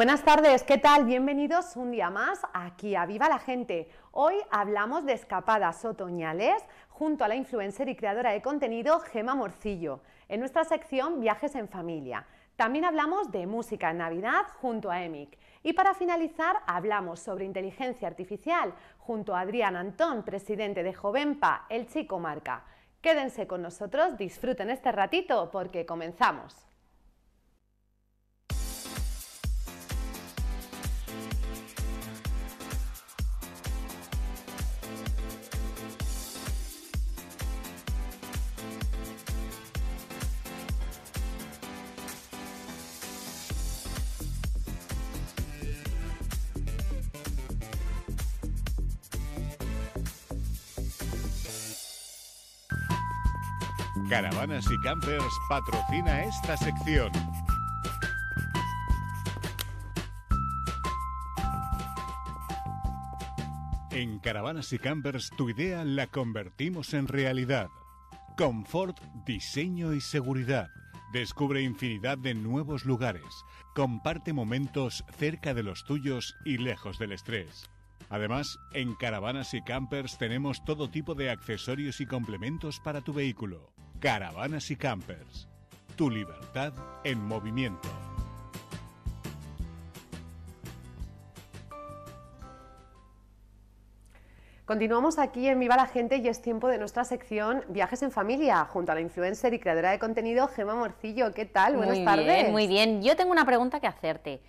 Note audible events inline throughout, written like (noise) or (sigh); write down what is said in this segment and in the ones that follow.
Buenas tardes, ¿qué tal? Bienvenidos un día más aquí a Viva la Gente. Hoy hablamos de escapadas otoñales junto a la influencer y creadora de contenido Gema Morcillo, en nuestra sección Viajes en Familia. También hablamos de música en Navidad junto a EMIC. Y para finalizar, hablamos sobre inteligencia artificial junto a Adrián Antón, presidente de Jovenpa, el Chico Marca. Quédense con nosotros, disfruten este ratito porque comenzamos. Caravanas y Campers patrocina esta sección. En Caravanas y Campers tu idea la convertimos en realidad. Confort, diseño y seguridad. Descubre infinidad de nuevos lugares. Comparte momentos cerca de los tuyos y lejos del estrés. Además, en caravanas y campers tenemos todo tipo de accesorios y complementos para tu vehículo. Caravanas y Campers. Tu libertad en movimiento. Continuamos aquí en Viva la Gente y es tiempo de nuestra sección Viajes en Familia, junto a la influencer y creadora de contenido Gema Morcillo. ¿Qué tal? Buenas tardes. muy bien. Yo tengo una pregunta que hacerte.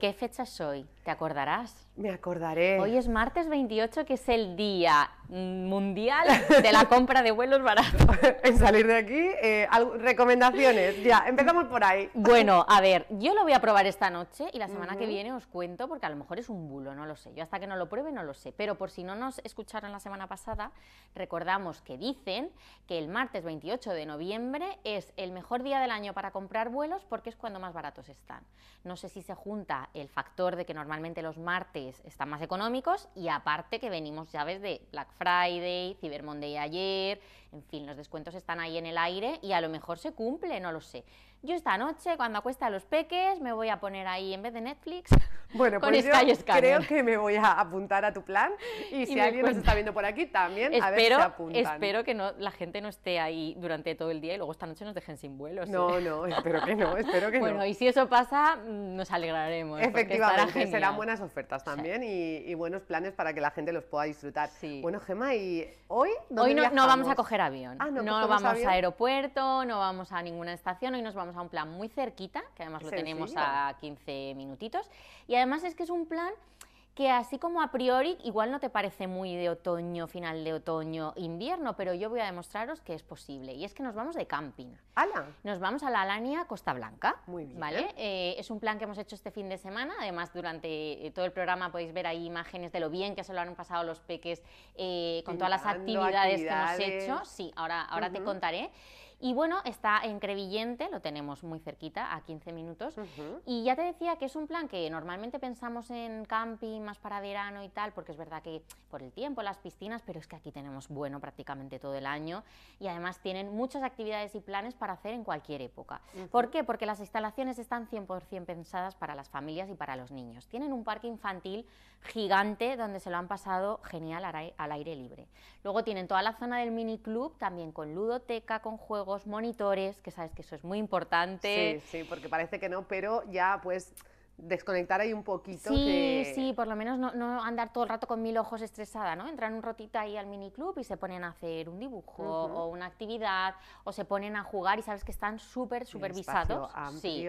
¿Qué fecha soy? ¿Te acordarás? Me acordaré. Hoy es martes 28, que es el día mundial de la compra de vuelos baratos. (laughs) en salir de aquí, eh, recomendaciones. Ya, empezamos por ahí. Bueno, a ver, yo lo voy a probar esta noche y la semana que viene os cuento, porque a lo mejor es un bulo, no lo sé. Yo hasta que no lo pruebe no lo sé. Pero por si no nos escucharon la semana pasada, recordamos que dicen que el martes 28 de noviembre es el mejor día del año para comprar vuelos porque es cuando más baratos están. No sé si se junta el factor de que normalmente los martes pues, están más económicos y aparte que venimos, llaves de Black Friday, Cyber Monday ayer, en fin, los descuentos están ahí en el aire y a lo mejor se cumple, no lo sé. Yo esta noche, cuando acuesta a los peques, me voy a poner ahí, en vez de Netflix, (laughs) bueno, con pues creo que me voy a apuntar a tu plan y, si alguien nos está viendo por aquí también, espero, a ver si Espero que no, la gente no esté ahí durante todo el día y luego esta noche nos dejen sin vuelos. No, no, espero que no, espero que bueno, (laughs) no. Bueno, y si eso pasa, mm, nos alegraremos. Efectivamente, serán buenas ofertas también y, buenos planes para que la gente los pueda disfrutar. Bueno, gema ¿y hoy? Dónde hoy no, vamos a coger avión. no, vamos a ah, aeropuerto, no vamos a ninguna estación, hoy nos vamos a un plan muy cerquita, que además lo tenemos a 15 minutitos. Y además es que es un plan que así como a priori igual no te parece muy de otoño, final de otoño, invierno, pero yo voy a demostraros que es posible. Y es que nos vamos de camping. ¡Ala! Nos vamos a la Alania Costa Blanca. Muy bien. ¿vale? Eh, es un plan que hemos hecho este fin de semana. Además, durante eh, todo el programa podéis ver ahí imágenes de lo bien que se lo han pasado los peques eh, con todas las actividades, que hemos hecho. Sí, ahora, ahora te contaré. Y bueno, está en Crevillente, lo tenemos muy cerquita, a 15 minutos. Y ya te decía que es un plan que normalmente pensamos en camping más para verano y tal, porque es verdad que por el tiempo, las piscinas, pero es que aquí tenemos bueno prácticamente todo el año y además tienen muchas actividades y planes para hacer en cualquier época. ¿Por qué? Porque las instalaciones están 100% pensadas para las familias y para los niños. Tienen un parque infantil gigante donde se lo han pasado genial al aire libre. Luego tienen toda la zona del mini club, también con ludoteca, con juegos monitores, que sabes que eso es muy importante. Sí, sí, porque parece que no, pero ya pues desconectar ahí un poquito. Sí, sí, por lo menos no, andar todo el rato con mil ojos estresada, ¿no? Entran un rotita ahí al mini club y se ponen a hacer un dibujo o una actividad o se ponen a jugar y sabes que están súper supervisados. Sí,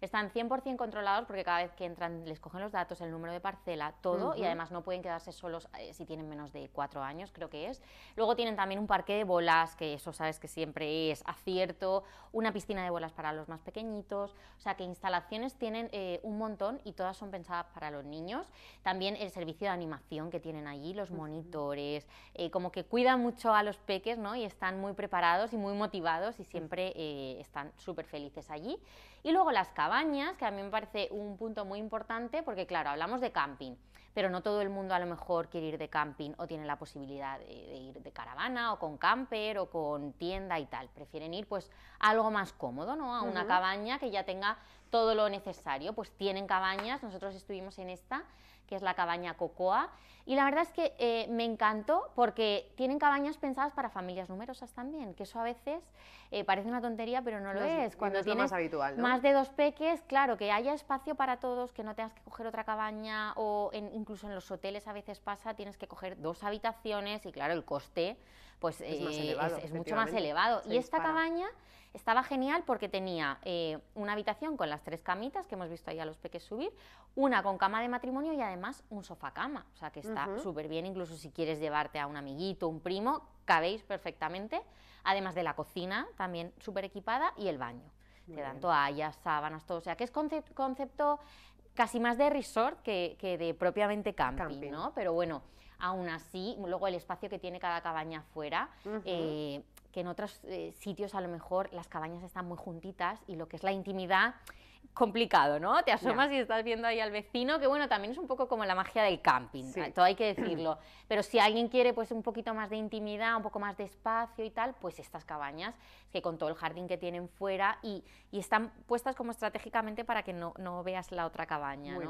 están 100% controlados porque cada vez que entran les cogen los datos, el número de parcela, todo y además no pueden quedarse solos eh, si tienen menos de cuatro años, creo que es. Luego tienen también un parque de bolas, que eso sabes que siempre es acierto, una piscina de bolas para los más pequeñitos, o sea que instalaciones tienen eh, un montón y todas son pensadas para los niños. También el servicio de animación que tienen allí, los monitores, eh, como que cuidan mucho a los peques ¿no? y están muy preparados y muy motivados y siempre eh, están súper felices allí. Y luego las cabañas, que a mí me parece un punto muy importante porque claro, hablamos de camping pero no todo el mundo a lo mejor quiere ir de camping o tiene la posibilidad de, ir de caravana o con camper o con tienda y tal. Prefieren ir pues a algo más cómodo, ¿no? A una cabaña que ya tenga todo lo necesario, pues tienen cabañas, nosotros estuvimos en esta, que es la cabaña Cocoa, y la verdad es que eh, me encantó porque tienen cabañas pensadas para familias numerosas también, que eso a veces eh, parece una tontería, pero no lo es. Cuando tienes lo más habitual. Más de dos peques, claro, que haya espacio para todos, que no tengas que coger otra cabaña o incluso en los hoteles a veces pasa, tienes que coger dos habitaciones y claro, el coste pues eh, es, mucho más elevado. y esta cabaña estaba genial porque tenía eh, una habitación con las tres camitas que hemos visto ahí a los peques subir, una con cama de matrimonio y además un sofá cama, o sea que está súper bien, incluso si quieres llevarte a un amiguito, un primo, cabéis perfectamente, además de la cocina también súper equipada y el baño. Te dan toallas, sábanas, todo, o sea que es concepto, casi más de resort que, de propiamente camping, ¿no? Pero bueno, aún así, luego el espacio que tiene cada cabaña fuera, eh, que en otros eh, sitios a lo mejor las cabañas están muy juntitas y lo que es la intimidad complicado, ¿no? Te asomas y estás viendo ahí al vecino, que bueno, también es un poco como la magia del camping, todo hay que (clears throat) decirlo. Pero si alguien quiere pues un poquito más de intimidad, un poco más de espacio y tal, pues estas cabañas, que con todo el jardín que tienen fuera y, están puestas como estratégicamente para que no, veas la otra cabaña, Muy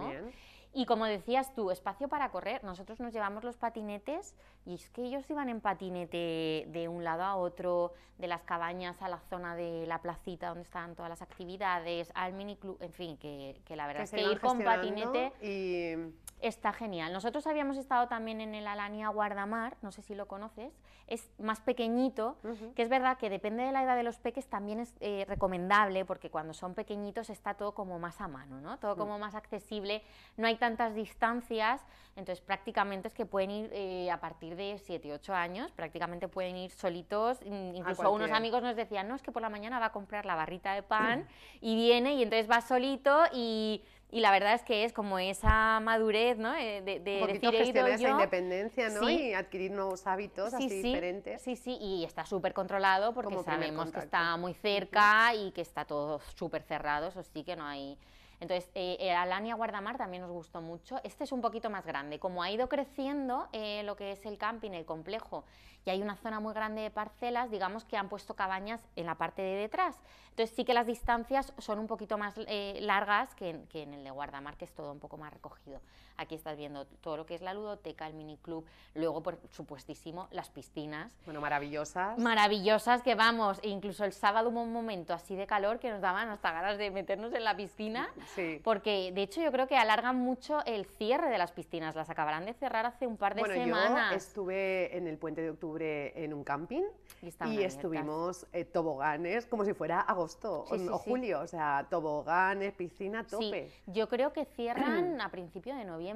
y como decías tú, espacio para correr. Nosotros nos llevamos los patinetes y es que ellos iban en patinete de un lado a otro, de las cabañas a la zona de la placita donde estaban todas las actividades, al miniclub, en fin, que, la verdad es que ir con patinete está genial. Nosotros habíamos estado también en el Alania Guardamar, no sé si lo conoces, es más pequeñito, que es verdad que depende de la edad de los peques también es eh, recomendable porque cuando son pequeñitos está todo como más a mano, ¿no? Todo mm. como más accesible, no hay tantas distancias, entonces prácticamente es que pueden ir eh, a partir de 7, 8 años, prácticamente pueden ir solitos, incluso unos amigos nos decían, no, es que por la mañana va a comprar la barrita de pan (laughs) y viene y entonces va solito y y la verdad es que es como esa madurez, ¿no? Eh, de, Un poquito decir, gestionar esa independencia, ¿no? Sí. Y adquirir nuevos hábitos así diferentes. Sí, sí, y está súper controlado porque sabemos que está muy cerca y que está todo súper cerrado, eso sí que no hay entonces, eh, eh, Alania Guardamar también nos gustó mucho. Este es un poquito más grande. Como ha ido creciendo eh, lo que es el camping, el complejo, y hay una zona muy grande de parcelas, digamos que han puesto cabañas en la parte de detrás. Entonces, sí que las distancias son un poquito más eh, largas que que en el de Guardamar, que es todo un poco más recogido. Aquí estás viendo todo lo que es la ludoteca, el miniclub, luego, por supuestísimo, las piscinas. Bueno, maravillosas. Maravillosas que vamos, e incluso el sábado hubo un momento así de calor que nos daban hasta ganas de meternos en la piscina, sí. porque de hecho yo creo que alargan mucho el cierre de las piscinas, las acabarán de cerrar hace un par de bueno, semanas. Yo estuve en el puente de octubre en un camping y, estuvimos eh, toboganes como si fuera agosto o, julio, o sea, toboganes, piscina, tope. Sí, yo creo que cierran (clears throat) a principio de noviembre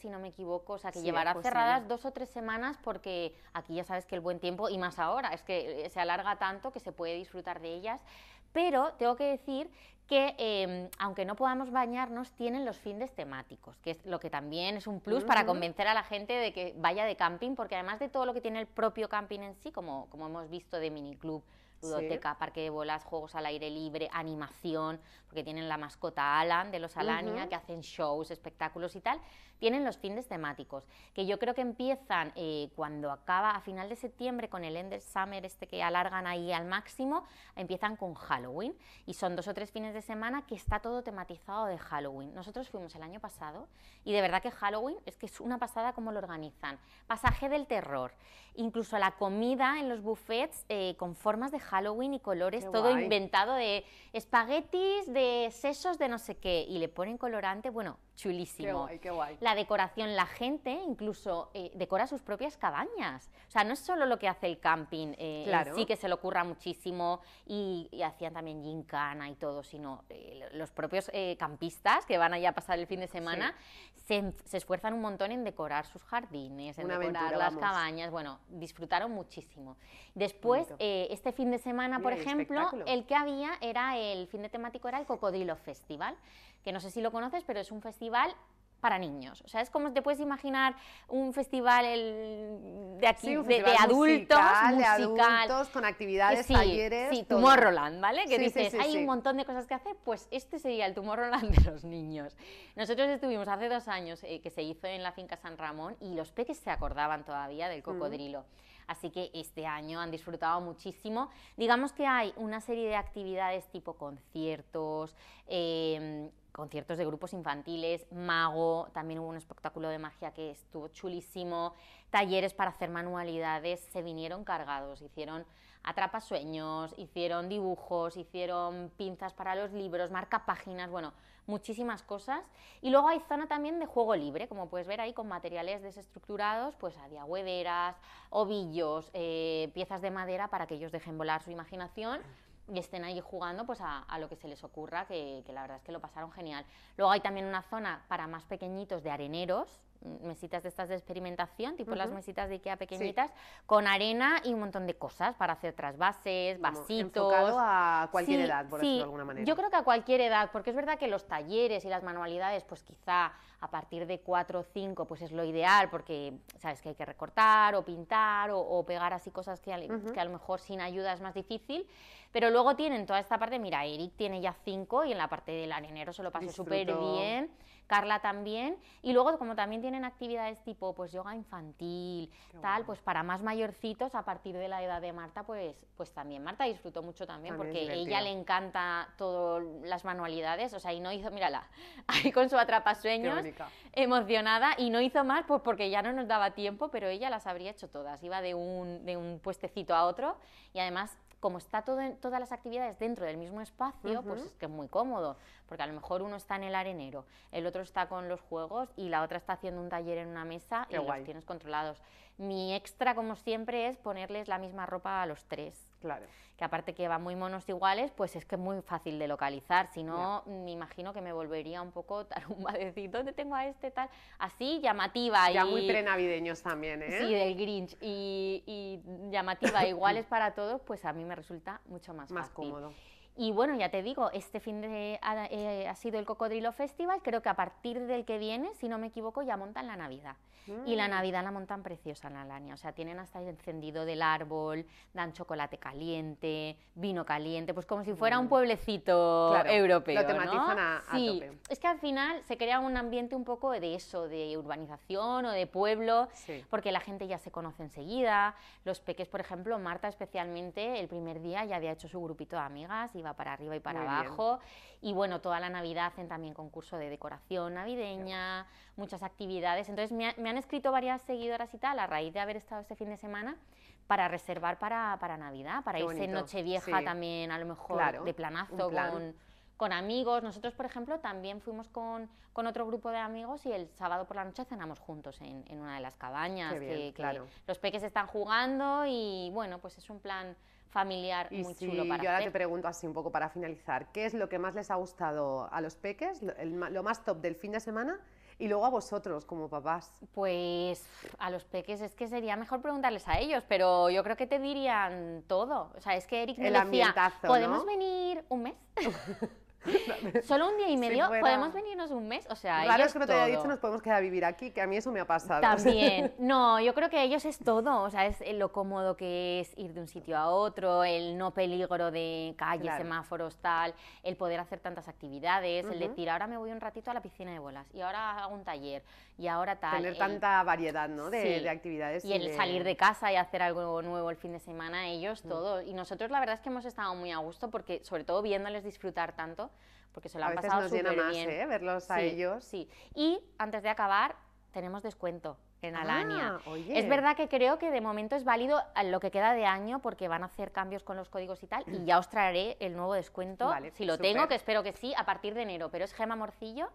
si no me equivoco, o sea que llevará cerradas dos o tres semanas porque aquí ya sabes que el buen tiempo, y más ahora, es que eh, se alarga tanto que se puede disfrutar de ellas, pero tengo que decir que em, aunque no podamos bañarnos, tienen los fines temáticos, que es lo que también es un plus para convencer a la gente de que vaya de camping, porque además de todo lo que tiene el propio camping en sí, como hemos visto de miniclub, Ludoteca, parque de bolas, juegos al aire libre, animación, porque tienen la mascota Alan de los Alania, que hacen shows, espectáculos y tal. Tienen los fines temáticos, que yo creo que empiezan eh, cuando acaba, a final de septiembre, con el Ender Summer, este que alargan ahí al máximo, empiezan con Halloween. Y son dos o tres fines de semana que está todo tematizado de Halloween. Nosotros fuimos el año pasado y de verdad que Halloween es que es una pasada como lo organizan. Pasaje del terror, incluso la comida en los buffets eh, con formas de Halloween y colores, todo inventado de espaguetis, de sesos, de no sé qué, y le ponen colorante, bueno, chulísimo. La decoración, la gente incluso eh, decora sus propias cabañas. O sea, no es solo lo que hace el camping, eh, sí que se le ocurra muchísimo y, hacían también gincana y todo, sino eh, los propios campistas que van allá a pasar el fin de semana se, esfuerzan un montón en decorar sus jardines, en decorar las cabañas. Bueno, disfrutaron muchísimo. Después, este fin de semana, por ejemplo, el que había era el fin de temático era el Cocodrilo Festival que no sé si lo conoces, pero es un festival para niños. O sea, es como te puedes imaginar un festival de adultos, musical, De adultos, con actividades, talleres. Sí, ¿vale? Que dices, hay un montón de cosas que hacer, pues este sería el Tomorrowland de los niños. Nosotros estuvimos hace dos años eh, que se hizo en la finca San Ramón y los peques se acordaban todavía del mm. cocodrilo. Así que este año han disfrutado muchísimo. Digamos que hay una serie de actividades tipo conciertos, em, conciertos de grupos infantiles, mago, también hubo un espectáculo de magia que estuvo chulísimo, talleres para hacer manualidades, se vinieron cargados, hicieron atrapasueños, hicieron dibujos, hicieron pinzas para los libros, marca páginas, bueno, muchísimas cosas. Y luego hay zona también de juego libre, como puedes ver ahí con materiales desestructurados, pues había hueveras, ovillos, eh, piezas de madera para que ellos dejen volar su imaginación y estén ahí jugando pues a, lo que se les ocurra, que, que, la verdad es que lo pasaron genial. Luego hay también una zona para más pequeñitos de areneros, mesitas de estas de experimentación, tipo las mesitas de Ikea pequeñitas, con arena y un montón de cosas para hacer trasvases, bases, vasitos. Enfocado a cualquier edad, por decirlo de alguna manera. Yo creo que a cualquier edad, porque es verdad que los talleres y las manualidades, pues quizá a partir de 4 o 5, pues es lo ideal, porque sabes que hay que recortar o pintar o, pegar así cosas que, que a lo mejor sin ayuda es más difícil. Pero luego tienen toda esta parte, mira, Eric tiene ya 5 y en la parte del arenero se lo pasa súper bien Carla también. Y luego, como también tienen actividades tipo pues yoga infantil, tal, pues para más mayorcitos, a partir de la edad de Marta, pues, pues también. Marta disfrutó mucho también, porque ella le encanta todas las manualidades. O sea, y no hizo, mírala, (laughs) ahí con su atrapasueños, emocionada, y no hizo más pues porque ya no nos daba tiempo, pero ella las habría hecho todas. Iba de un, de un puestecito a otro y además como está todo en, todas las actividades dentro del mismo espacio, pues es que es muy cómodo, porque a lo mejor uno está en el arenero, el otro está con los juegos y la otra está haciendo un taller en una mesa y los tienes controlados. Mi extra, como siempre, es ponerles la misma ropa a los tres. Claro. Que aparte que va muy monos iguales, pues es que es muy fácil de localizar. Si no, me imagino que me volvería un poco tarumba de decir, ¿dónde tengo a este tal? Así, llamativa. Ya muy prenavideños también, ¿eh? Sí, del Grinch. Y, llamativa, (coughs) iguales para todos, pues a mí me resulta mucho más, Más cómodo. Y bueno, ya te digo, este fin de, eh, ha, sido el Cocodrilo Festival, creo que a partir del que viene, si no me equivoco, ya montan la Navidad. Y la mm. Navidad la montan preciosa en Alania, o sea, tienen hasta el encendido del árbol, dan chocolate caliente, vino caliente, pues como si fuera un mm. pueblecito europeo. Lo tematizan a, sí. Es que al final se crea un ambiente un poco de eso, de urbanización o de pueblo, porque la gente ya se conoce enseguida, los peques, por ejemplo, Marta especialmente, el primer día ya había hecho su grupito de amigas, para arriba y para abajo. Y bueno, toda la Navidad hacen también concurso de decoración navideña, muchas actividades. Entonces me, han escrito varias seguidoras y tal a raíz de haber estado este fin de semana para reservar para, para Navidad, para irse en Nochevieja también a lo mejor de planazo con amigos. Nosotros, por ejemplo, también fuimos con, con, otro grupo de amigos y el sábado por la noche cenamos juntos en, una de las cabañas. que los peques están jugando y bueno, pues es un plan familiar muy chulo para yo ahora te pregunto así un poco para finalizar, ¿qué es lo que más les ha gustado a los peques, lo, más top del fin de semana? Y luego a vosotros como papás. Pues a los peques es que sería mejor preguntarles a ellos, pero yo creo que te dirían todo. O sea, es que Eric me decía, ¿podemos venir un mes? (laughs) (laughs) Solo un día y medio, podemos venirnos un mes, o sea, es que no te había dicho nos podemos quedar a vivir aquí, que a mí eso me ha pasado. También, (laughs) no, yo creo que ellos es todo, o sea, es eh, lo cómodo que es ir de un sitio a otro, el no peligro de calles, semáforos, tal, el poder hacer tantas actividades, el decir, ahora me voy un ratito a la piscina de bolas, y ahora hago un taller, y ahora tal. Tener tanta variedad, ¿no?, de, actividades. Y, el salir de casa y hacer algo nuevo el fin de semana, ellos todos, mm. todo. Y nosotros la verdad es que hemos estado muy a gusto, porque sobre todo viéndoles disfrutar tanto, porque se lo han pasado súper bien. ¿eh? Verlos a ellos. Sí. Y antes de acabar, tenemos descuento en ah, Alania. es verdad que creo que de momento es válido lo que queda de año porque van a hacer cambios con los códigos y tal y ya os traeré el nuevo descuento, si lo tengo, que espero que sí, a partir de enero, pero es Gema Morcillo,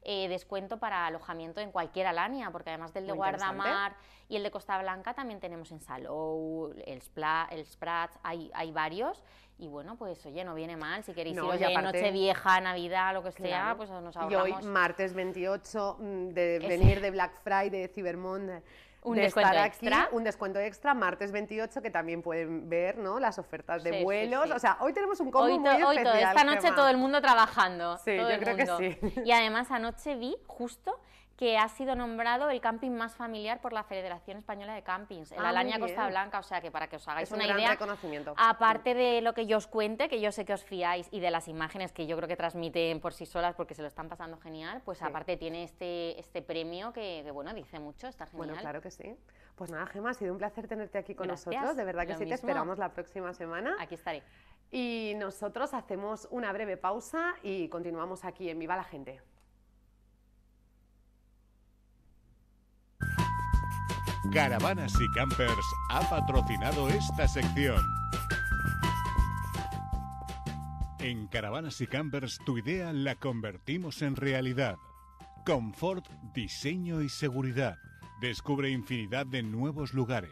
eh, descuento para alojamiento en cualquier Alania, porque además del de Guardamar y el de Costa Blanca también tenemos en Salou, el, Spla, el Sprats, hay, hay varios. Y bueno, pues oye, no viene mal. Si queréis no, ir de Nochevieja, Navidad, lo que sea, pues nos ahorramos. Y hoy, martes 28, mm, de venir de Black Friday, Cyber Monday un descuento extra. un descuento extra, martes 28, que también pueden ver ¿no? las ofertas de vuelos. O sea, hoy tenemos un combo muy especial, Esta noche todo el mundo trabajando. Sí, yo creo que sí. Y además anoche vi justo que ha sido nombrado el camping más familiar por la Federación Española de Campings, en la Laña Costa Blanca, o sea que para que os hagáis un una gran reconocimiento. aparte de lo que yo os cuente, que yo sé que os fiáis, y de las imágenes que yo creo que transmiten por sí solas porque se lo están pasando genial, pues aparte tiene este, este premio que, bueno, dice mucho, está genial. Bueno, claro que sí. Pues nada, Gemma, ha sido un placer tenerte aquí con nosotros, de verdad que sí, te esperamos la próxima semana. Aquí estaré. Y nosotros hacemos una breve pausa y continuamos aquí en Viva la Gente. Caravanas y Campers ha patrocinado esta sección. En Caravanas y Campers tu idea la convertimos en realidad. Confort, diseño y seguridad. Descubre infinidad de nuevos lugares.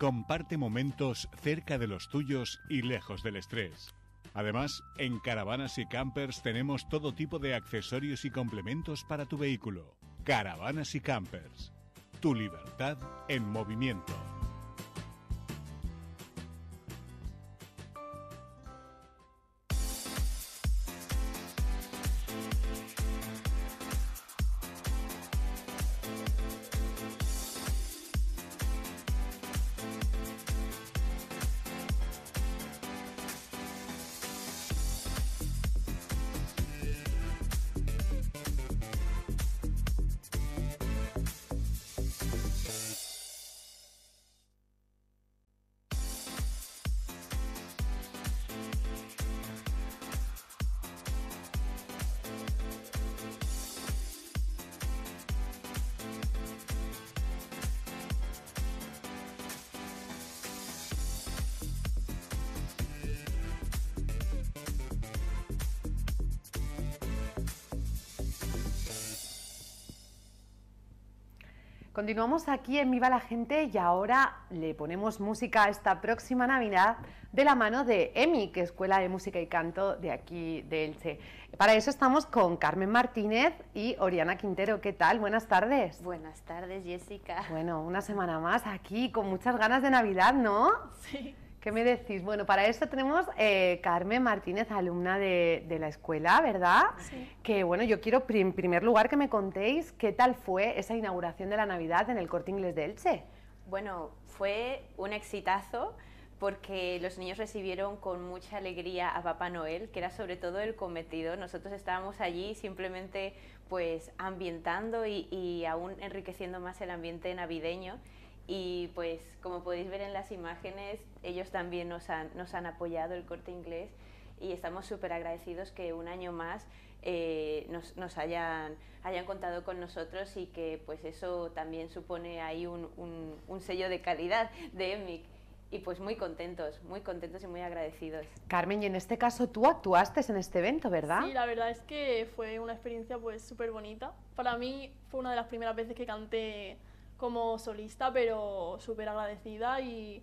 Comparte momentos cerca de los tuyos y lejos del estrés. Además, en Caravanas y Campers tenemos todo tipo de accesorios y complementos para tu vehículo. Caravanas y Campers tu libertad en movimiento. Continuamos aquí en Viva la Gente y ahora le ponemos música a esta próxima Navidad de la mano de EMI, que es Escuela de Música y Canto de aquí de Elche. Para eso estamos con Carmen Martínez y Oriana Quintero. ¿Qué tal? Buenas tardes. Buenas tardes, Jessica. Bueno, una semana más aquí con muchas ganas de Navidad, ¿no? Sí. ¿Qué me decís? Bueno, para esto tenemos eh, Carmen Martínez, alumna de, la escuela, ¿verdad? Sí. Que bueno, yo quiero en primer lugar que me contéis qué tal fue esa inauguración de la Navidad en el Corte Inglés de Elche. Bueno, fue un exitazo porque los niños recibieron con mucha alegría a Papá Noel, que era sobre todo el cometido. Nosotros estábamos allí simplemente pues ambientando y, y aún enriqueciendo más el ambiente navideño. Y pues como podéis ver en las imágenes, ellos también nos han, nos han apoyado el corte inglés y estamos súper agradecidos que un año más eh, nos, nos, hayan, hayan contado con nosotros y que pues eso también supone ahí un, un, sello de calidad de EMIC. Y pues muy contentos, muy contentos y muy agradecidos. Carmen, y en este caso tú actuaste en este evento, ¿verdad? Sí, la verdad es que fue una experiencia pues súper bonita. Para mí fue una de las primeras veces que canté como solista, pero súper agradecida y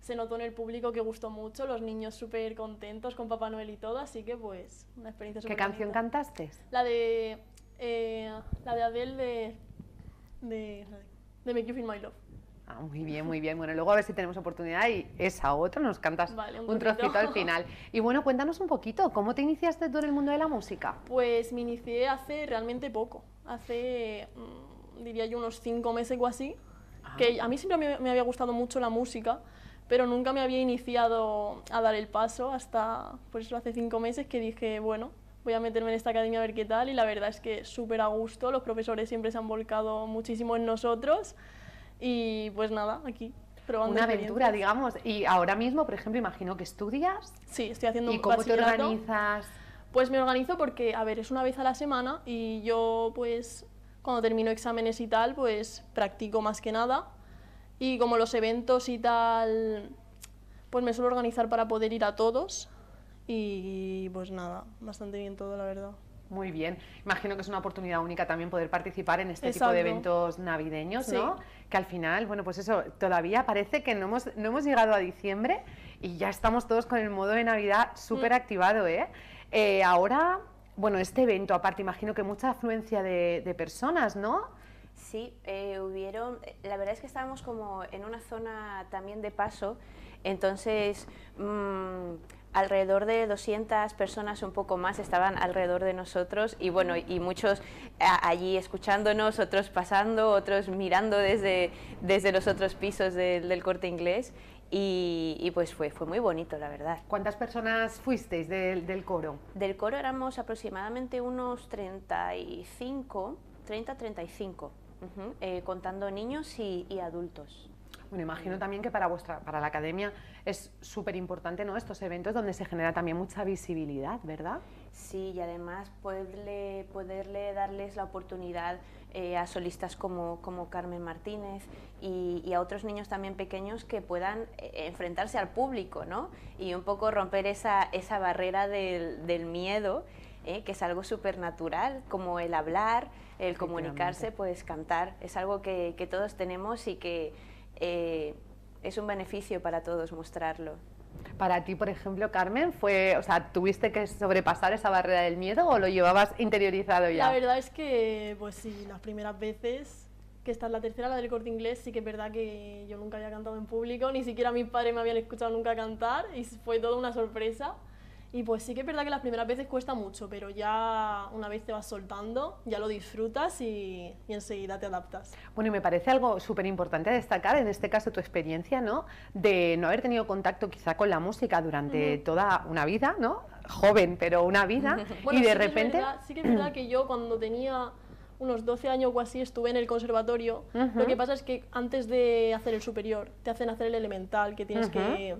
se notó en el público que gustó mucho, los niños súper contentos con Papá Noel y todo, así que pues una experiencia súper ¿Qué canción cantaste? La de, eh, la de Adele de, de, Make You Feel My Love. Ah, muy bien, muy bien. Bueno, luego a ver si tenemos oportunidad y esa otra nos cantas un, trocito al (laughs) final. Y bueno, cuéntanos un poquito, ¿cómo te iniciaste tú en el mundo de la música? Pues me inicié hace realmente poco, hace mm, diría yo, unos cinco meses o así, que a mí siempre me, había gustado mucho la música, pero nunca me había iniciado a dar el paso hasta, por eso hace cinco meses que dije, bueno, voy a meterme en esta academia a ver qué tal y la verdad es que súper a gusto, los profesores siempre se han volcado muchísimo en nosotros y pues nada, aquí. Probando Una aventura, digamos. Y ahora mismo, por ejemplo, imagino que estudias. Sí, estoy haciendo un ¿Y cómo te organizas? Pues me organizo porque, a ver, es una vez a la semana y yo pues cuando termino exámenes y tal, pues practico más que nada. Y como los eventos y tal, pues me suelo organizar para poder ir a todos. Y pues nada, bastante bien todo, la verdad. Muy bien. Imagino que es una oportunidad única también poder participar en este tipo de eventos navideños, ¿no? Que al final, bueno, pues eso, todavía parece que no hemos, no hemos llegado a diciembre y ya estamos todos con el modo de Navidad mm. súper activado, ¿eh? ¿eh? Ahora bueno, este evento, aparte, imagino que mucha afluencia de, personas, ¿no? Sí, eh, hubieron, eh, la verdad es que estábamos como en una zona también de paso, entonces mm, alrededor de 200 personas, un poco más, estaban alrededor de nosotros y bueno, y muchos eh, allí escuchándonos, otros pasando, otros mirando desde, desde los otros pisos del corte inglés. Y, pues fue, fue muy bonito, la verdad. ¿Cuántas personas fuisteis del, coro? Del coro éramos aproximadamente unos 35, 30-35, eh, contando niños y, adultos. Bueno, imagino también que para, vuestra, para la academia es súper importante ¿no? estos eventos donde se genera también mucha visibilidad, ¿verdad? Sí, y además poderle, poderle darles la oportunidad eh, a solistas como, Carmen Martínez y, a otros niños también pequeños que puedan eh, enfrentarse al público, ¿no? Y un poco romper esa, esa barrera del, miedo, eh, que es algo súper natural, como el hablar, el comunicarse, pues cantar, es algo que todos tenemos y que es un beneficio para todos mostrarlo. Para ti, por ejemplo, Carmen, fue, o sea, ¿tuviste que sobrepasar esa barrera del miedo o lo llevabas interiorizado ya? La verdad es que, pues sí, las primeras veces, que esta es la tercera, la del corte inglés, sí que es verdad que yo nunca había cantado en público, ni siquiera mis padres me habían escuchado nunca cantar y fue toda una sorpresa. Y pues sí que es verdad que las primeras veces cuesta mucho, pero ya una vez te vas soltando, ya lo disfrutas y, enseguida te adaptas. Bueno, y me parece algo súper importante destacar, en este caso tu experiencia, ¿no? De no haber tenido contacto quizá con la música durante toda una vida, ¿no? Joven, pero una vida. (laughs) y de repente... sí que es verdad que yo cuando tenía unos 12 años o así estuve en el conservatorio. Lo que pasa es que antes de hacer el superior, te hacen hacer el elemental, que tienes que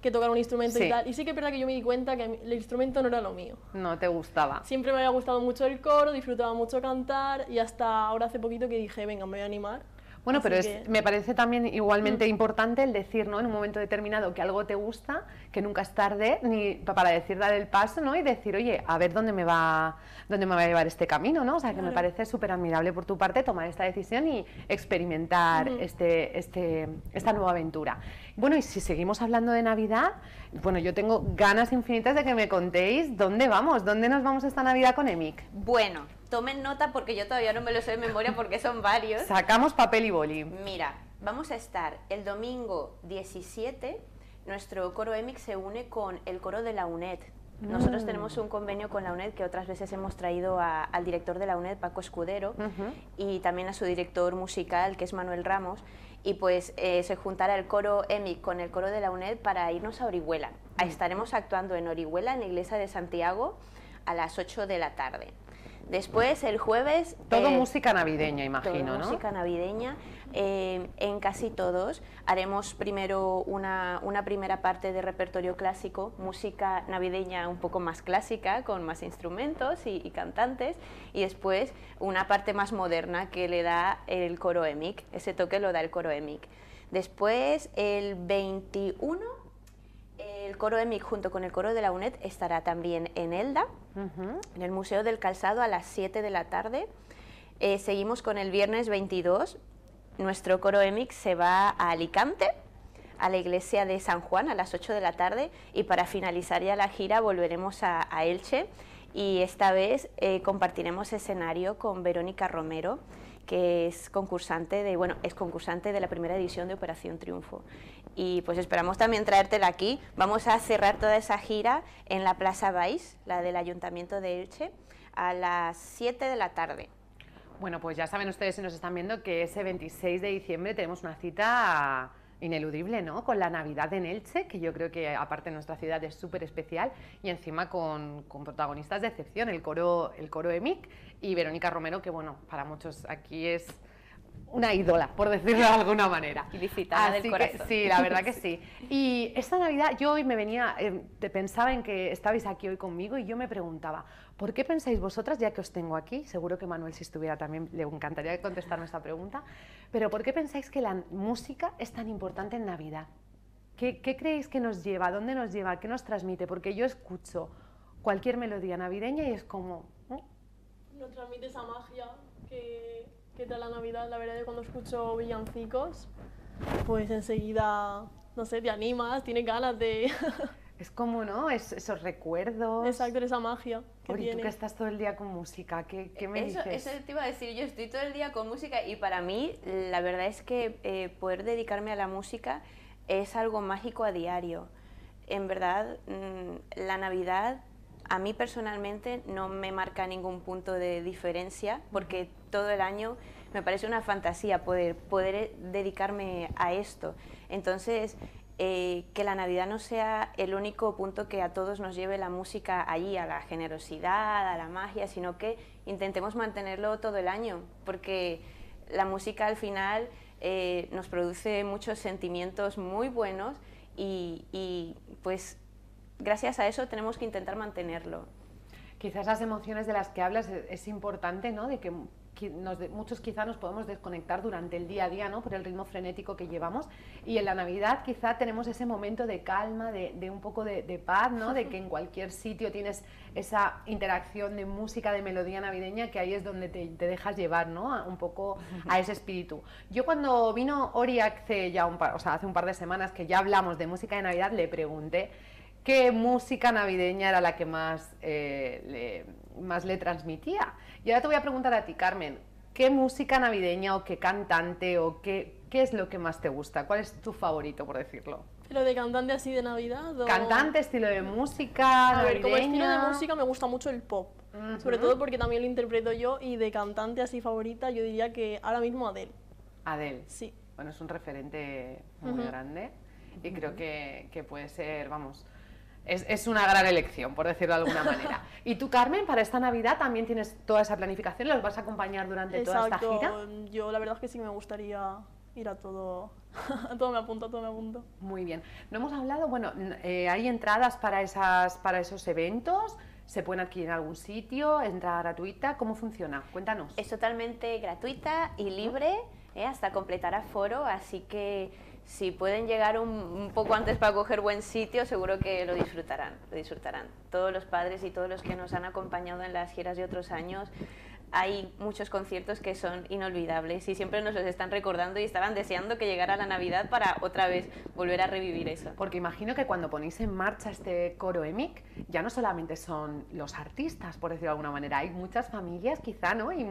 que tocar un instrumento y tal. Y sí que es verdad que yo me di cuenta que el instrumento no era lo mío. No te gustaba. Siempre me había gustado mucho el coro, disfrutaba mucho cantar y hasta ahora hace poquito que dije, venga, me voy a animar. Bueno, pero me parece también igualmente mm. importante el decir, ¿no? En un momento determinado que algo te gusta, que nunca es tarde ni para decir dar el paso, ¿no? Y decir, oye, a ver dónde me va, dónde me va a llevar este camino, ¿no? O sea, que me parece súper admirable por tu parte tomar esta decisión y experimentar este, este, esta nueva aventura. Bueno, y si seguimos hablando de Navidad, bueno, yo tengo ganas infinitas de que me contéis dónde vamos, dónde nos vamos esta Navidad con EMIC. Bueno, Tomen nota porque yo todavía no me lo sé de memoria porque son varios. Sacamos papel y boli. Mira, vamos a estar el domingo 17, nuestro coro EMIC se une con el coro de la UNED. Nosotros mm. tenemos un convenio con la UNED que otras veces hemos traído al director de la UNED, Paco Escudero, y también a su director musical, que es Manuel Ramos, y pues eh, se juntará el coro EMIC con el coro de la UNED para irnos a Orihuela. Mm. Estaremos actuando en Orihuela, en la iglesia de Santiago, a las 8 de la tarde. Después, el jueves... Todo eh, música navideña, imagino, todo música navideña. Eh, en casi todos haremos primero una, primera parte de repertorio clásico, música navideña un poco más clásica, con más instrumentos y, y cantantes, y después una parte más moderna que le da el coro EMIC, ese toque lo da el coro EMIC. Después, el 21 el coro EMIC junto con el coro de la UNED estará también en Elda, en el Museo del Calzado a las 7 de la tarde. Eh, seguimos con el viernes 22. Nuestro coro EMIC se va a Alicante, a la iglesia de San Juan a las 8 de la tarde y para finalizar ya la gira volveremos a, Elche y esta vez eh, compartiremos escenario con Verónica Romero que es concursante de, bueno, es concursante de la primera edición de Operación Triunfo. Y pues esperamos también traértela aquí. Vamos a cerrar toda esa gira en la Plaza Bais la del Ayuntamiento de Elche, a las 7 de la tarde. Bueno, pues ya saben ustedes si nos están viendo que ese 26 de diciembre tenemos una cita ineludible, ¿no? Con la Navidad en Elche, que yo creo que aparte nuestra ciudad es súper especial, y encima con, protagonistas de excepción, el coro, el coro EMIC y Verónica Romero, que bueno, para muchos aquí es una ídola, por decirlo de alguna manera. Felicitada del sí, la verdad que sí. Y esta Navidad yo hoy me venía, em, te pensaba en que estabais aquí hoy conmigo y yo me preguntaba, ¿por qué pensáis vosotras, ya que os tengo aquí, seguro que Manuel si estuviera también le encantaría contestar esta pregunta, pero ¿por qué pensáis que la música es tan importante en Navidad? ¿Qué, creéis que nos lleva? ¿Dónde nos lleva? ¿Qué nos transmite? Porque yo escucho cualquier melodía navideña y es como... nos transmite esa magia. ¿Qué tal la Navidad? La verdad es cuando escucho villancicos, pues enseguida, no sé, te animas, tienes ganas de... (laughs) Es como, ¿no? Es, esos recuerdos. Exacto, esa magia. Que tú que estás todo el día con música, ¿qué, me eso, dices? Eso te iba a decir, yo estoy todo el día con música y para mí la verdad es que eh, poder dedicarme a la música es algo mágico a diario. En verdad, mm, la Navidad a mí personalmente no me marca ningún punto de diferencia porque todo el año me parece una fantasía poder, poder eh, dedicarme a esto. Entonces, eh, que la Navidad no sea el único punto que a todos nos lleve la música allí, a la generosidad, a la magia, sino que intentemos mantenerlo todo el año, porque la música al final eh, nos produce muchos sentimientos muy buenos y, y pues gracias a eso tenemos que intentar mantenerlo. Quizás las emociones de las que hablas es, importante, ¿no? De que muchos quizás nos podemos desconectar durante el día a día, ¿no? Por el ritmo frenético que llevamos. Y en la Navidad quizá tenemos ese momento de calma, de, un poco de, paz, ¿no? De que en cualquier sitio tienes esa interacción de música, de melodía navideña, que ahí es donde te, dejas llevar, ¿no? un poco a ese espíritu. Yo cuando vino Ori hace ya hace un par de semanas que ya hablamos de música de Navidad, le pregunté qué música navideña era la que más, eh, le, más le transmitía. Y ahora te voy a preguntar a ti, Carmen, ¿qué música navideña o qué cantante o qué, qué es lo que más te gusta? ¿Cuál es tu favorito, por decirlo? ¿Pero de cantante así de Navidad? Cantante, estilo de música. Navideña. A ver, como estilo de música me gusta mucho el pop. Sobre todo porque también lo interpreto yo y de cantante así favorita yo diría que ahora mismo Adele. Adele. Sí. Bueno, es un referente muy grande y creo que, que puede ser, vamos, es, es, una gran elección, por decirlo de alguna manera. (laughs) ¿Y tú, Carmen, para esta Navidad también tienes toda esa planificación? ¿Los vas a acompañar durante toda esta gira? Em, yo la verdad es que sí me gustaría ir a todo, (laughs) todo me apunto, a todo me apunto. Muy bien. No hemos hablado, bueno, eh, hay entradas para, esas, para esos eventos. ¿Se pueden adquirir en algún sitio? ¿Entrada gratuita? ¿Cómo funciona? Cuéntanos. Es totalmente gratuita y libre ¿eh? hasta completar aforo, así que si pueden llegar un, poco antes para coger buen sitio, seguro que lo disfrutarán, lo disfrutarán. Todos los padres y todos los que nos han acompañado en las giras de otros años, hay muchos conciertos que son inolvidables y siempre nos los están recordando y estaban deseando que llegara la Navidad para otra vez volver a revivir eso. Porque imagino que cuando ponéis en marcha este coro EMIC, ya no solamente son los artistas, por decirlo de alguna manera, hay muchas familias quizá, ¿no? Y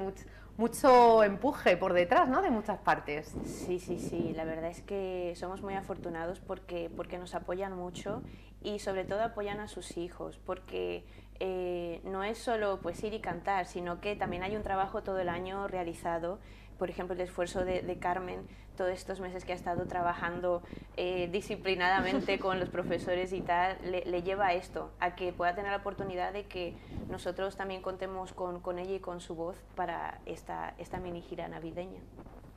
mucho empuje por detrás, ¿no? De muchas partes. Sí, sí, sí. La verdad es que somos muy afortunados porque, porque nos apoyan mucho y sobre todo apoyan a sus hijos porque eh, no es solo pues ir y cantar, sino que también hay un trabajo todo el año realizado. Por ejemplo, el esfuerzo de Carmen todos estos meses que ha estado trabajando eh, disciplinadamente (laughs) con los profesores y tal, le, lleva a esto, a que pueda tener la oportunidad de que nosotros también contemos con, con ella y con su voz para esta, esta mini gira navideña.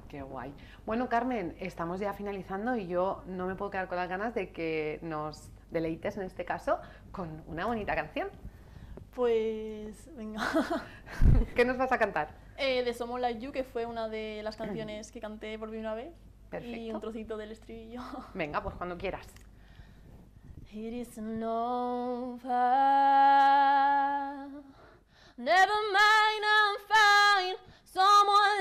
Qué guay. Bueno, Carmen, estamos ya finalizando y yo no me puedo quedar con las ganas de que nos deleites, en este caso, con una bonita canción. Pues, venga. (laughs) ¿Qué nos vas a cantar? Eh, de Somos la You, que fue una de las (clears throat) canciones que canté por primera vez. Perfecto. Y un trocito del estribillo. (laughs) Venga, pues cuando quieras. Never mind, I'm fine. Someone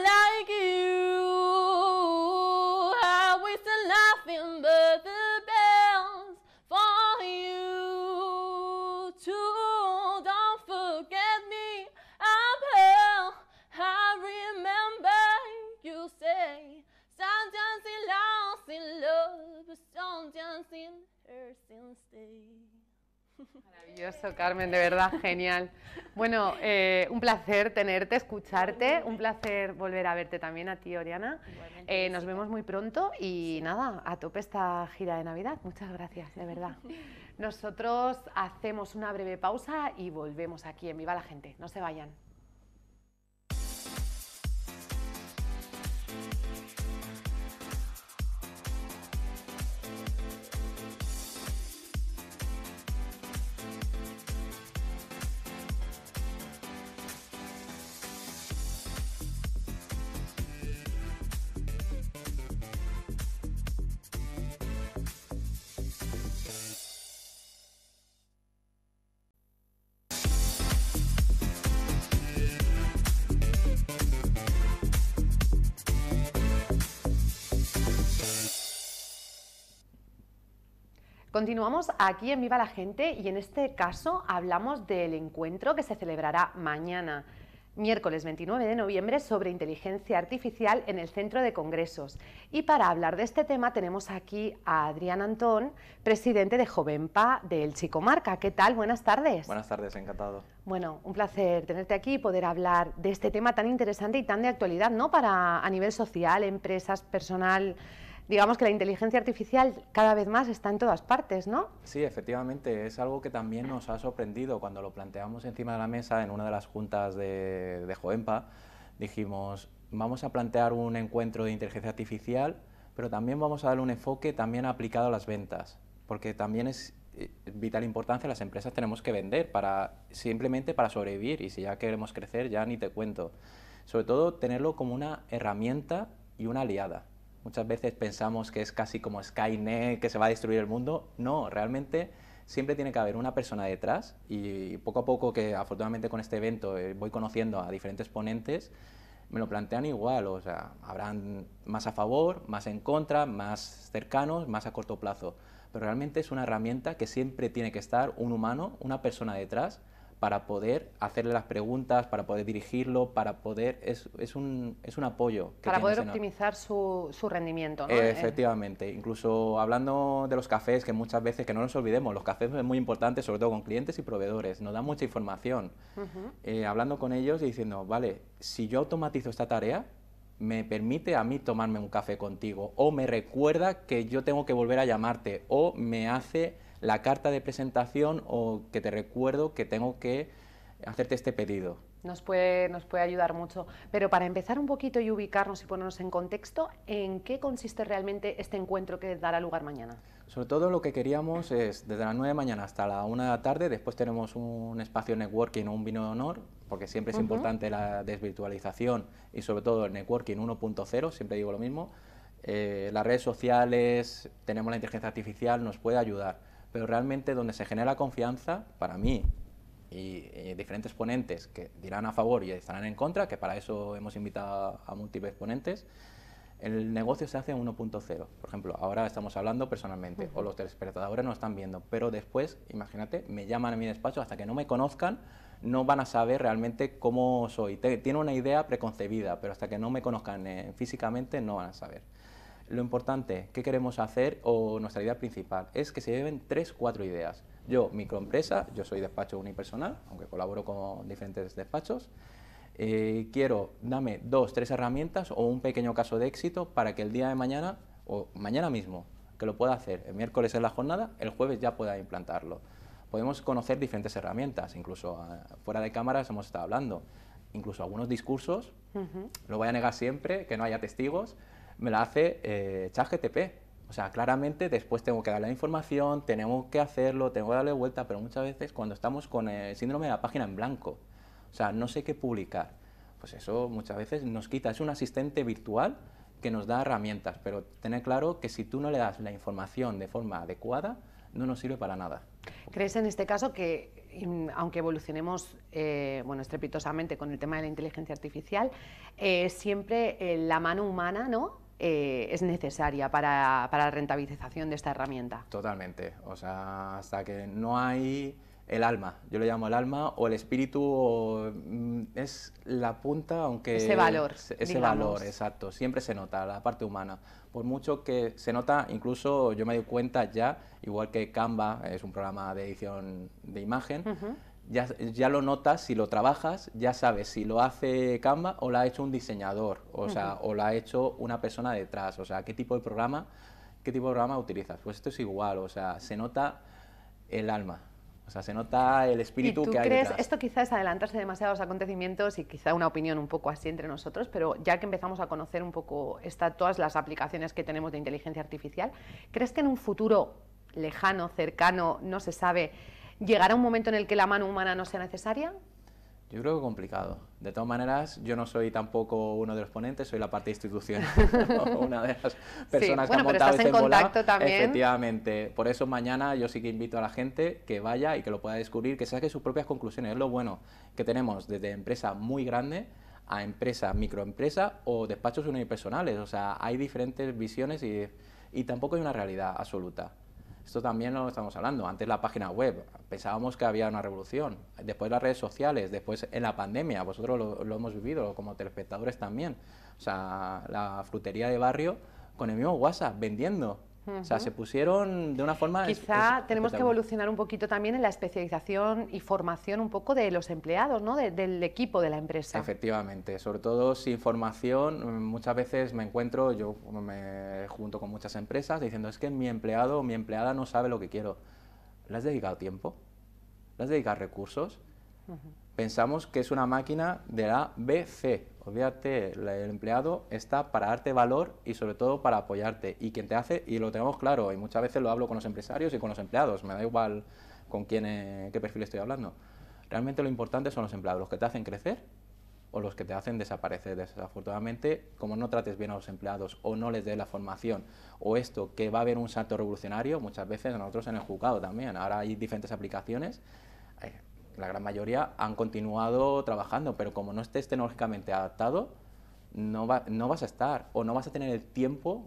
Maravilloso, Carmen, de verdad, genial. Bueno, eh, un placer tenerte, escucharte, un placer volver a verte también a ti, Oriana. Eh, nos vemos muy pronto y nada, a tope esta gira de Navidad. Muchas gracias, de verdad. (laughs) Nosotros hacemos una breve pausa y volvemos aquí en Viva la Gente. No se vayan. Continuamos aquí en Viva la Gente y en este caso hablamos del encuentro que se celebrará mañana, miércoles 29 de noviembre, sobre inteligencia artificial en el Centro de Congresos. Y para hablar de este tema tenemos aquí a Adrián Antón, presidente de Jovenpa del Chicomarca. ¿Qué tal? Buenas tardes. Buenas tardes, encantado. Bueno, un placer tenerte aquí y poder hablar de este tema tan interesante y tan de actualidad, ¿no? Para a nivel social, empresas, personal digamos que la inteligencia artificial cada vez más está en todas partes, ¿no? Sí, efectivamente, es algo que también nos ha sorprendido cuando lo planteamos encima de la mesa en una de las juntas de, Joempa, dijimos, vamos a plantear un encuentro de inteligencia artificial, pero también vamos a dar un enfoque también aplicado a las ventas, porque también es eh, vital importancia, las empresas tenemos que vender para simplemente para sobrevivir y si ya queremos crecer ya ni te cuento. Sobre todo tenerlo como una herramienta y una aliada Muchas veces pensamos que es casi como Skynet, que se va a destruir el mundo. No, realmente siempre tiene que haber una persona detrás y poco a poco que afortunadamente con este evento eh, voy conociendo a diferentes ponentes, me lo plantean igual, o sea, habrán más a favor, más en contra, más cercanos, más a corto plazo. Pero realmente es una herramienta que siempre tiene que estar un humano, una persona detrás, para poder hacerle las preguntas, para poder dirigirlo, para poder... Es, un, es un apoyo. para poder optimizar su, rendimiento, Efectivamente. Incluso hablando de los cafés, que muchas veces, que no nos olvidemos, los cafés es muy importante, sobre todo con clientes y proveedores, nos dan mucha información. Eh, hablando con ellos y diciendo, vale, si yo automatizo esta tarea, me permite a mí tomarme un café contigo, o me recuerda que yo tengo que volver a llamarte, o me hace la carta de presentación o que te recuerdo que tengo que hacerte este pedido. Nos puede, nos puede ayudar mucho. Pero para empezar un poquito y ubicarnos y ponernos en contexto, ¿en qué consiste realmente este encuentro que dará lugar mañana? Sobre todo lo que queríamos es, desde las 9 de la mañana hasta la 1 de la tarde, después tenemos un espacio networking o un vino de honor, porque siempre es importante la desvirtualización y sobre todo el networking 1.0, siempre digo lo mismo. Eh, las redes sociales, tenemos la inteligencia artificial, nos puede ayudar pero realmente donde se genera confianza, para mí y, eh, diferentes ponentes que dirán a favor y estarán en contra, que para eso hemos invitado a, múltiples ponentes, el negocio se hace en 1.0. Por ejemplo, ahora estamos hablando personalmente, o los telespectadores no están viendo, pero después, imagínate, me llaman a mi despacho, hasta que no me conozcan, no van a saber realmente cómo soy. Tiene una idea preconcebida, pero hasta que no me conozcan eh, físicamente, no van a saber. Lo importante, ¿qué queremos hacer o nuestra idea principal? Es que se lleven tres, cuatro ideas. Yo, microempresa, yo soy despacho unipersonal, aunque colaboro con diferentes despachos. Eh, quiero, dame dos, tres herramientas o un pequeño caso de éxito para que el día de mañana o mañana mismo, que lo pueda hacer el miércoles en la jornada, el jueves ya pueda implantarlo. Podemos conocer diferentes herramientas, incluso ah, fuera de cámaras hemos estado hablando incluso algunos discursos, lo voy a negar siempre, que no haya testigos, me la hace eh, O sea, claramente después tengo que darle la información, tenemos que hacerlo, tengo que darle vuelta, pero muchas veces cuando estamos con el síndrome de la página en blanco, o sea, no sé qué publicar, pues eso muchas veces nos quita. Es un asistente virtual que nos da herramientas, pero tener claro que si tú no le das la información de forma adecuada, no nos sirve para nada. ¿Crees en este caso que, mm, aunque evolucionemos eh, bueno, estrepitosamente con el tema de la inteligencia artificial, eh, siempre eh, la mano humana ¿no? Eh, es necesaria para, para, la rentabilización de esta herramienta. Totalmente, o sea, hasta que no hay el alma, yo le llamo el alma o el espíritu, o, mm, es la punta, aunque... Ese valor. Ese valor, exacto, siempre se nota, la parte humana. Por mucho que se nota, incluso yo me doy cuenta ya, igual que Canva, es un programa de edición de imagen, ya, lo notas, si lo trabajas, ya sabes si lo hace Canva o lo ha hecho un diseñador, o, sea, o lo ha hecho una persona detrás, o sea, qué tipo de programa, qué tipo de programa utilizas. Pues esto es igual, o sea, se nota el alma. O sea, se nota el espíritu que hay crees, detrás. Esto quizás adelantarse demasiados acontecimientos y quizá una opinión un poco así entre nosotros, pero ya que empezamos a conocer un poco todas las aplicaciones que tenemos de inteligencia artificial, ¿crees que en un futuro lejano, cercano, no se sabe, ¿Llegará un momento en el que la mano humana no sea necesaria? Yo creo que complicado. De todas maneras, yo no soy tampoco uno de los ponentes, soy la parte institucional, (laughs) una de las personas que ha montado este en también. Efectivamente. Por eso mañana yo sí que invito a la gente que vaya y que lo pueda descubrir, que saque sus propias conclusiones. Es lo bueno que tenemos desde empresa muy grande a empresa, microempresa o despachos unipersonales. O sea, hay diferentes visiones y, y tampoco hay una realidad absoluta. Esto también lo estamos hablando. Antes la página web, pensábamos que había una revolución. Después las redes sociales, después en la pandemia, vosotros lo, hemos vivido como telespectadores también. O sea, la frutería de barrio con el mismo WhatsApp vendiendo o sea, se pusieron de una forma... Quizá tenemos que evolucionar un poquito también en la especialización y formación un poco de los empleados, ¿no? del equipo de la empresa. Efectivamente, sobre todo sin formación, mm, muchas veces me encuentro, yo me junto con muchas empresas diciendo, es que mi empleado o mi empleada no sabe lo que quiero. ¿Le has dedicado tiempo? ¿Le has dedicado recursos? pensamos que es una máquina de la BC. Obviamente, el empleado está para darte valor y sobre todo para apoyarte. Y quien te hace, y lo tenemos claro, y muchas veces lo hablo con los empresarios y con los empleados, me da igual con quién, eh, qué perfil estoy hablando. Realmente lo importante son los empleados, los que te hacen crecer o los que te hacen desaparecer. Desafortunadamente, como no trates bien a los empleados o no les des la formación o esto, que va a haber un salto revolucionario, muchas veces nosotros en el juzgado también, ahora hay diferentes aplicaciones, eh, la gran mayoría han continuado trabajando, pero como no estés tecnológicamente adaptado, no, vas a estar o no vas a tener el tiempo,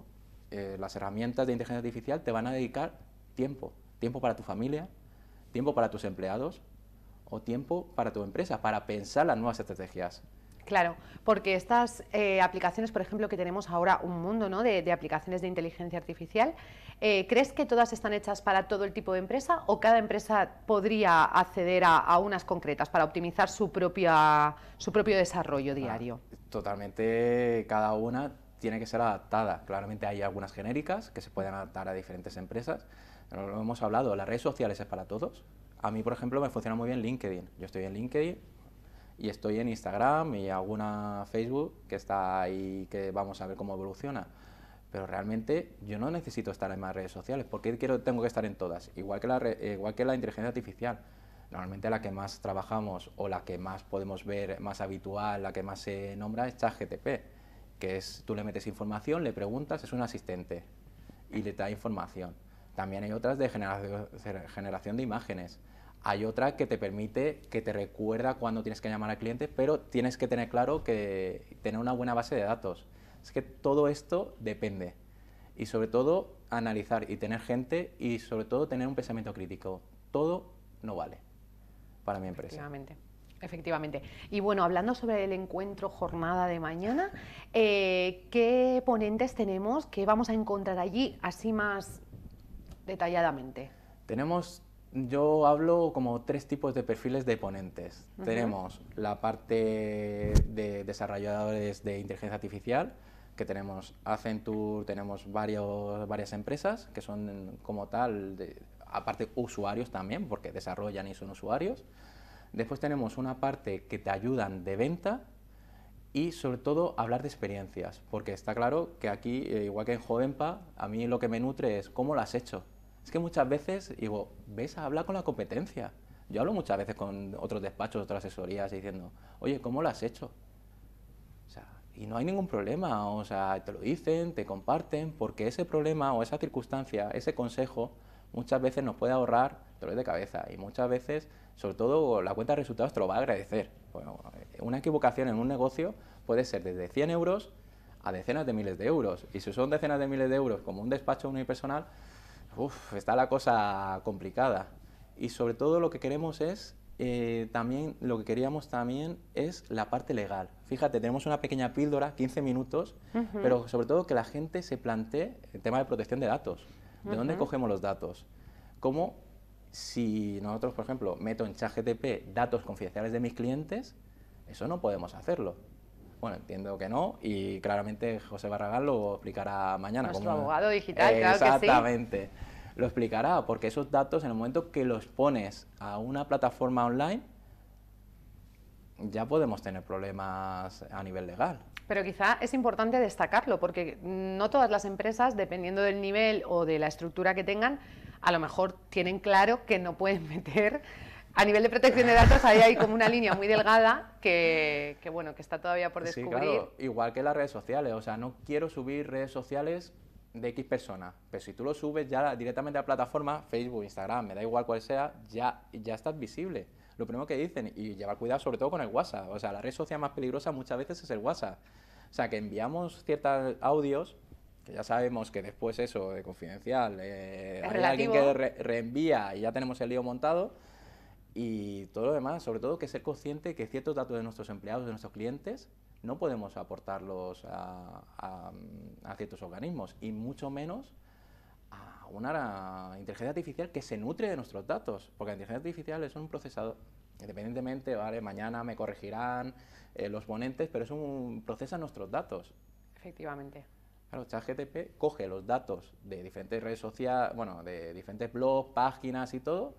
eh, las herramientas de inteligencia artificial te van a dedicar tiempo, tiempo para tu familia, tiempo para tus empleados o tiempo para tu empresa, para pensar las nuevas estrategias. Claro, porque estas eh, aplicaciones, por ejemplo, que tenemos ahora un mundo de, aplicaciones de inteligencia artificial, eh, ¿crees que todas están hechas para todo el tipo de empresa o cada empresa podría acceder a, unas concretas para optimizar su, propio desarrollo ah, diario? totalmente, cada una tiene que ser adaptada. Claramente hay algunas genéricas que se pueden adaptar a diferentes empresas. Lo hemos hablado, las redes sociales es para todos. A mí, por ejemplo, me funciona muy bien LinkedIn. Yo estoy en LinkedIn, y estoy en Instagram y alguna Facebook que está ahí que vamos a ver cómo evoluciona. Pero realmente yo no necesito estar en más redes sociales, porque quiero, tengo que estar en todas, igual que, la, igual que la inteligencia artificial. Normalmente la que más trabajamos o la que más podemos ver más habitual, la que más se nombra es ChatGTP, que es tú le metes información, le preguntas, es un asistente y le da información. También hay otras de generación, generación de imágenes, hay otra que te permite, que te recuerda cuando tienes que llamar al cliente, pero tienes que tener claro que tener una buena base de datos. Es que todo esto depende. Y sobre todo, analizar y tener gente y sobre todo tener un pensamiento crítico. Todo no vale para mi empresa. Efectivamente. Efectivamente. Y bueno, hablando sobre el encuentro jornada de mañana, eh, ¿qué ponentes tenemos? que vamos a encontrar allí así más detalladamente? Tenemos yo hablo como tres tipos de perfiles de ponentes. Tenemos la parte de desarrolladores de inteligencia artificial, que tenemos Accenture, tenemos varias empresas que son como tal, aparte usuarios también, porque desarrollan y son usuarios. Después tenemos una parte que te ayudan de venta y sobre todo hablar de experiencias, porque está claro que aquí, eh, igual que en Jovenpa, a mí lo que me nutre es cómo lo has hecho, es que muchas veces digo, ves a con la competencia. Yo hablo muchas veces con otros despachos, otras asesorías, diciendo, oye, ¿cómo lo has hecho? y no hay ningún problema, o sea, te lo dicen, te comparten, porque ese problema o esa circunstancia, ese consejo, muchas veces nos puede ahorrar dolor de cabeza y muchas veces, sobre todo, la cuenta de resultados te lo va a agradecer. una equivocación en un negocio puede ser desde 100 euros a decenas de miles de euros y si son decenas de miles de euros como un despacho unipersonal, está la cosa complicada. Y sobre todo lo que queremos es, eh, también, lo que queríamos también es la parte legal. Fíjate, tenemos una pequeña píldora, 15 minutos, pero sobre todo que la gente se plantee el tema de protección de datos. ¿De dónde cogemos los datos? ¿Cómo si nosotros, por ejemplo, meto en gtp datos confidenciales de mis clientes? Eso no podemos hacerlo. Bueno, entiendo que no y claramente José Barragán lo explicará mañana. Nuestro abogado digital, claro Exactamente. Lo explicará porque esos datos en el momento que los pones a una plataforma online ya podemos tener problemas a nivel legal. Pero quizá es importante destacarlo porque no todas las empresas, dependiendo del nivel o de la estructura que tengan, a lo mejor tienen claro que no pueden (laughs) meter a nivel de protección de datos ahí hay como una línea muy delgada que, bueno, que está todavía por descubrir. igual que las redes sociales, o sea, no quiero subir redes sociales de X personas, pero si tú lo subes ya directamente a la plataforma, Facebook, Instagram, me da igual cuál sea, ya, ya estás visible. Lo primero que dicen, y llevar cuidado sobre todo con el WhatsApp, o sea, la red social más peligrosa muchas veces es el WhatsApp. O sea, que enviamos ciertos audios que ya sabemos que después eso de confidencial, eh, hay alguien que reenvía y ya tenemos el lío montado, y todo lo demás, sobre todo que ser consciente que ciertos datos de nuestros empleados, de nuestros clientes, no podemos aportarlos a, ciertos organismos y mucho menos a una inteligencia artificial que se nutre de nuestros datos, porque la inteligencia artificial es un procesador, independientemente, vale, mañana me corregirán eh, los ponentes, pero es un procesa nuestros datos. Efectivamente. Claro, ChatGTP coge los datos de diferentes redes sociales, bueno, de diferentes blogs, páginas y todo,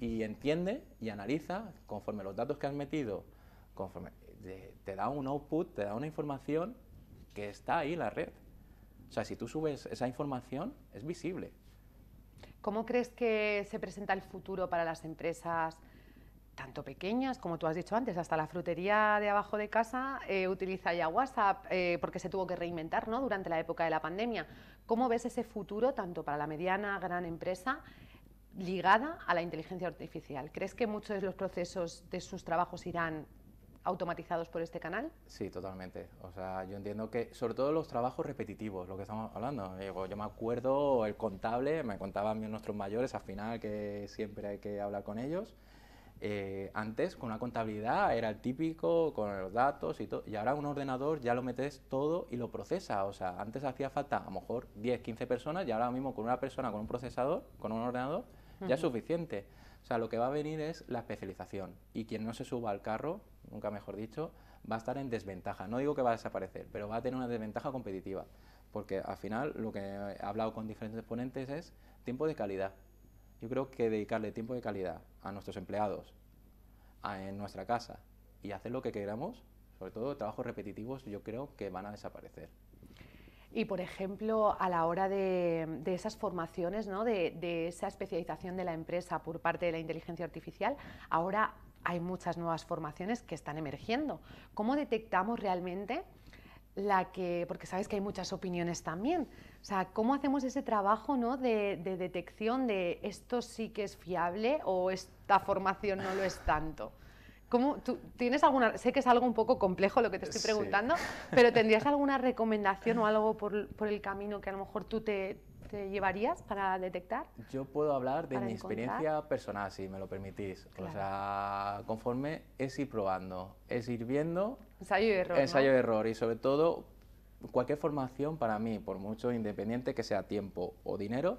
y entiende y analiza conforme los datos que has metido, conforme eh, te, da un output, te da una información que está ahí en la red. O sea, si tú subes esa información, es visible. ¿Cómo crees que se presenta el futuro para las empresas, tanto pequeñas como tú has dicho antes, hasta la frutería de abajo de casa eh, utiliza ya WhatsApp eh, porque se tuvo que reinventar ¿no? durante la época de la pandemia? ¿Cómo ves ese futuro tanto para la mediana, gran empresa ligada a la inteligencia artificial. ¿Crees que muchos de los procesos de sus trabajos irán automatizados por este canal? Sí, totalmente. O sea, yo entiendo que, sobre todo los trabajos repetitivos, lo que estamos hablando. yo me acuerdo el contable, me contaban nuestros mayores al final que siempre hay que hablar con ellos. Eh, antes con la contabilidad era el típico, con los datos y todo, y ahora un ordenador ya lo metes todo y lo procesa. O sea, antes hacía falta a lo mejor 10, 15 personas y ahora mismo con una persona, con un procesador, con un ordenador, ya es suficiente. O sea, lo que va a venir es la especialización y quien no se suba al carro, nunca mejor dicho, va a estar en desventaja. No digo que va a desaparecer, pero va a tener una desventaja competitiva, porque al final lo que he hablado con diferentes ponentes es tiempo de calidad. Yo creo que dedicarle tiempo de calidad a nuestros empleados, a, en nuestra casa y hacer lo que queramos, sobre todo trabajos repetitivos, yo creo que van a desaparecer. Y, por ejemplo, a la hora de, esas formaciones, ¿no? de, esa especialización de la empresa por parte de la inteligencia artificial, ahora hay muchas nuevas formaciones que están emergiendo. ¿Cómo detectamos realmente la que, porque sabes que hay muchas opiniones también, o sea, ¿cómo hacemos ese trabajo de detección de esto sí que es fiable o esta formación no lo es tanto? ¿Cómo, tú, ¿Tienes alguna, sé que es algo un poco complejo lo que te estoy preguntando, pero ¿tendrías alguna recomendación o algo por, por, el camino que a lo mejor tú te, llevarías para detectar? Yo puedo hablar de mi experiencia personal, si me lo permitís. O sea, conforme es ir probando, es ir viendo... Ensayo y error. Ensayo y error, y sobre todo cualquier formación para mí, por mucho independiente que sea tiempo o dinero,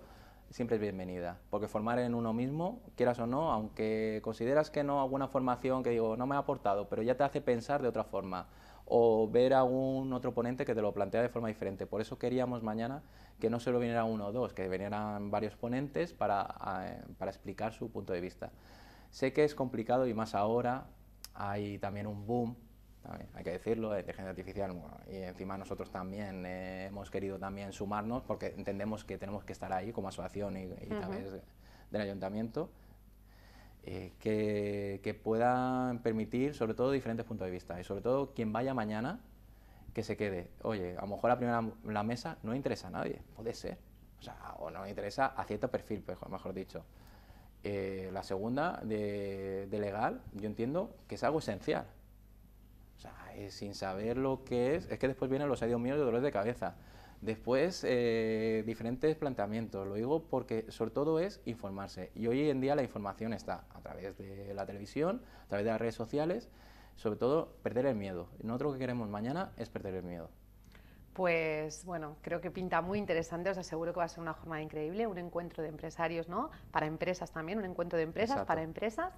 siempre es bienvenida, porque formar en uno mismo, quieras o no, aunque consideras que no alguna formación que digo no me ha aportado, pero ya te hace pensar de otra forma o ver a un otro ponente que te lo plantea de forma diferente. Por eso queríamos mañana que no solo viniera uno o dos, que vinieran varios ponentes para, ah, eh, para explicar su punto de vista. Sé que es complicado y más ahora hay también un boom hay que decirlo, la inteligencia artificial y encima nosotros también eh, hemos querido también sumarnos porque entendemos que tenemos que estar ahí como asociación y, del ayuntamiento eh, que, puedan permitir sobre todo diferentes puntos de vista y sobre todo quien vaya mañana que se quede, oye, a lo mejor la primera la mesa no interesa a nadie, puede ser, o sea, o no interesa a cierto perfil, mejor dicho. Eh, la segunda de legal, yo entiendo que es algo esencial o sea, es eh, sin saber lo que es, es que después vienen los adiós míos de dolores de cabeza. Después, eh, diferentes planteamientos. Lo digo porque sobre todo es informarse. Y hoy en día la información está a través de la televisión, a través de las redes sociales. Sobre todo, perder el miedo. Nosotros lo que queremos mañana es perder el miedo. Pues bueno, creo que pinta muy interesante, os aseguro que va a ser una jornada increíble, un encuentro de empresarios, ¿no? Para empresas también, un encuentro de empresas para empresas.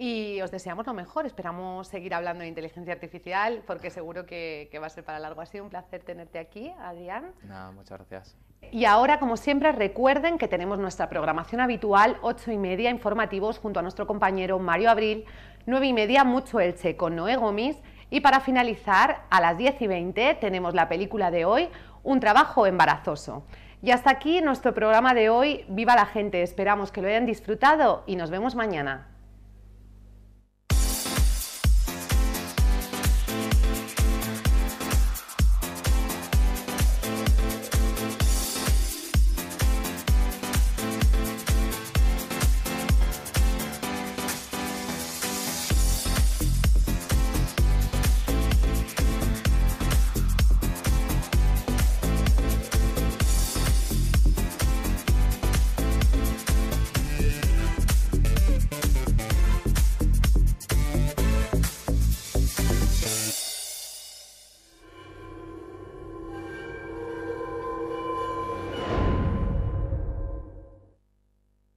Y os deseamos lo mejor, esperamos seguir hablando de inteligencia artificial porque seguro que, va a ser para largo. Ha sido un placer tenerte aquí, Adrián. muchas gracias. Y ahora, como siempre, recuerden que tenemos nuestra programación habitual, 8 y media informativos junto a nuestro compañero Mario Abril, 9 y media mucho Elche con Noé Gomis y para finalizar, a las 10 y 20 tenemos la película de hoy, Un trabajo embarazoso. Y hasta aquí nuestro programa de hoy, Viva la gente, esperamos que lo hayan disfrutado y nos vemos mañana.